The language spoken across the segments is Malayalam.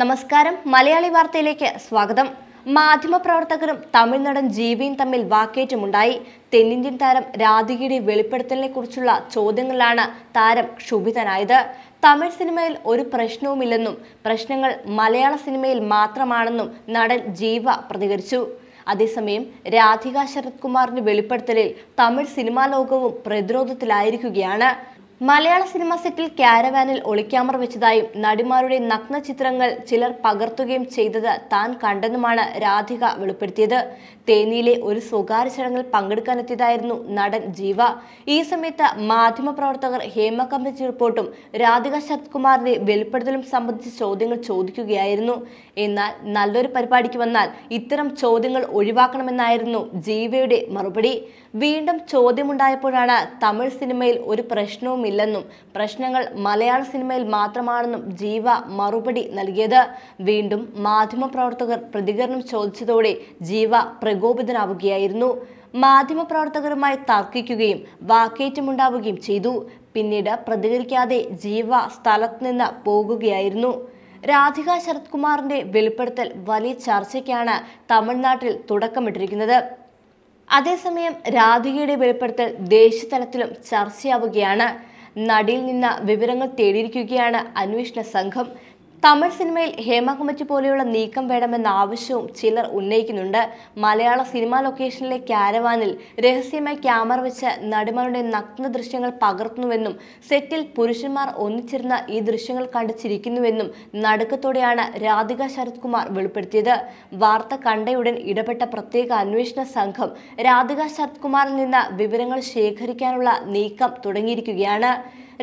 നമസ്കാരം മലയാളി വാർത്തയിലേക്ക് സ്വാഗതം മാധ്യമപ്രവർത്തകരും തമിഴ് ജീവിയും തമ്മിൽ വാക്കേറ്റമുണ്ടായി തെന്നിന്ത്യൻ താരം രാധികയുടെ വെളിപ്പെടുത്തലിനെ കുറിച്ചുള്ള ചോദ്യങ്ങളിലാണ് താരം ക്ഷുഭിതനായത് തമിഴ് സിനിമയിൽ ഒരു പ്രശ്നവുമില്ലെന്നും പ്രശ്നങ്ങൾ മലയാള സിനിമയിൽ മാത്രമാണെന്നും നടൻ ജീവ പ്രതികരിച്ചു അതേസമയം രാധിക ശരത്കുമാറിന്റെ വെളിപ്പെടുത്തലിൽ തമിഴ് സിനിമാ ലോകവും പ്രതിരോധത്തിലായിരിക്കുകയാണ് മലയാള സിനിമ സെറ്റിൽ ക്യാരവാനിൽ ഒളിക്യാമറ വെച്ചതായും നടിമാരുടെ നഗ്ന ചിത്രങ്ങൾ ചിലർ പകർത്തുകയും ചെയ്തത് താൻ കണ്ടെന്നുമാണ് രാധിക വെളിപ്പെടുത്തിയത് തേനിയിലെ ഒരു സ്വകാര്യ ചടങ്ങിൽ പങ്കെടുക്കാനെത്തിയതായിരുന്നു നടൻ ജീവ ഈ സമയത്ത് മാധ്യമപ്രവർത്തകർ ഹേമ കമ്മിറ്റി റിപ്പോർട്ടും രാധിക ശരത്കുമാറിന്റെ വെളിപ്പെടുത്തലും സംബന്ധിച്ച് ചോദ്യങ്ങൾ ചോദിക്കുകയായിരുന്നു എന്നാൽ നല്ലൊരു പരിപാടിക്ക് വന്നാൽ ഇത്തരം ചോദ്യങ്ങൾ ഒഴിവാക്കണമെന്നായിരുന്നു ജീവയുടെ മറുപടി വീണ്ടും ചോദ്യമുണ്ടായപ്പോഴാണ് തമിഴ് സിനിമയിൽ ഒരു പ്രശ്നവും പ്രശ്നമില്ലെന്നും പ്രശ്നങ്ങൾ മലയാള സിനിമയിൽ മാത്രമാണെന്നും ജീവ മറുപടി നൽകിയത് വീണ്ടും മാധ്യമപ്രവർത്തകർ പ്രതികരണം ചോദിച്ചതോടെ ജീവ പ്രകോപിതനാവുകയായിരുന്നു മാധ്യമപ്രവർത്തകരുമായി തർക്കിക്കുകയും വാക്കേറ്റമുണ്ടാവുകയും ചെയ്തു പിന്നീട് പ്രതികരിക്കാതെ ജീവ സ്ഥലത്ത് നിന്ന് പോകുകയായിരുന്നു രാധിക ശരത്കുമാറിന്റെ വെളിപ്പെടുത്തൽ വലിയ ചർച്ചയ്ക്കാണ് തമിഴ്നാട്ടിൽ തുടക്കമിട്ടിരിക്കുന്നത് അതേസമയം രാധികയുടെ വെളിപ്പെടുത്തൽ തലത്തിലും ചർച്ചയാവുകയാണ് നടിയിൽ നിന്ന് വിവരങ്ങൾ തേടിയിരിക്കുകയാണ് അന്വേഷണ സംഘം തമിഴ് സിനിമയിൽ ഹേമകുമറ്റി പോലെയുള്ള നീക്കം വേണമെന്ന ആവശ്യവും ചിലർ ഉന്നയിക്കുന്നുണ്ട് മലയാള സിനിമാ ലൊക്കേഷനിലെ ക്യാരവാനിൽ രഹസ്യമായി ക്യാമറ വെച്ച് നടിമാരുടെ നഗ്ന ദൃശ്യങ്ങൾ പകർത്തുന്നുവെന്നും സെറ്റിൽ പുരുഷന്മാർ ഒന്നിച്ചിരുന്ന ഈ ദൃശ്യങ്ങൾ കണ്ട് നടുക്കത്തോടെയാണ് രാധിക ശരത് കുമാർ വെളിപ്പെടുത്തിയത് വാർത്ത കണ്ടയുടൻ ഇടപെട്ട പ്രത്യേക അന്വേഷണ സംഘം രാധിക ശരത് കുമാറിൽ നിന്ന് വിവരങ്ങൾ ശേഖരിക്കാനുള്ള നീക്കം തുടങ്ങിയിരിക്കുകയാണ്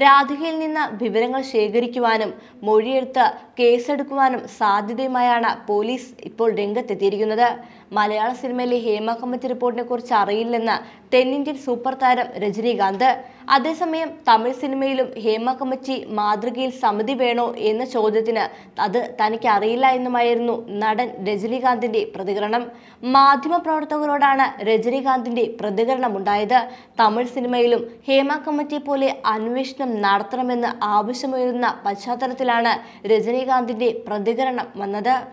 രാധികയിൽ നിന്ന് വിവരങ്ങൾ ശേഖരിക്കുവാനും മൊഴിയെടുത്ത് കേസെടുക്കുവാനും സാധ്യതയുമായാണ് പോലീസ് ഇപ്പോൾ രംഗത്തെത്തിയിരിക്കുന്നത് മലയാള സിനിമയിലെ ഹേമ കമ്മിറ്റി റിപ്പോർട്ടിനെ കുറിച്ച് അറിയില്ലെന്ന് തെന്നിന്ത്യൻ സൂപ്പർ താരം രജനീകാന്ത് അതേസമയം തമിഴ് സിനിമയിലും ഹേമ കമ്മിറ്റി മാതൃകയിൽ സമിതി വേണോ എന്ന ചോദ്യത്തിന് അത് തനിക്ക് അറിയില്ല എന്നുമായിരുന്നു നടൻ രജനീകാന്തിന്റെ പ്രതികരണം മാധ്യമപ്രവർത്തകരോടാണ് രജനീകാന്തിന്റെ ഉണ്ടായത് തമിഴ് സിനിമയിലും ഹേമ പോലെ അന്വേഷണം നീക്കം നടത്തണമെന്ന് ആവശ്യമുയരുന്ന പശ്ചാത്തലത്തിലാണ് രജനീകാന്തിന്റെ പ്രതികരണം വന്നത്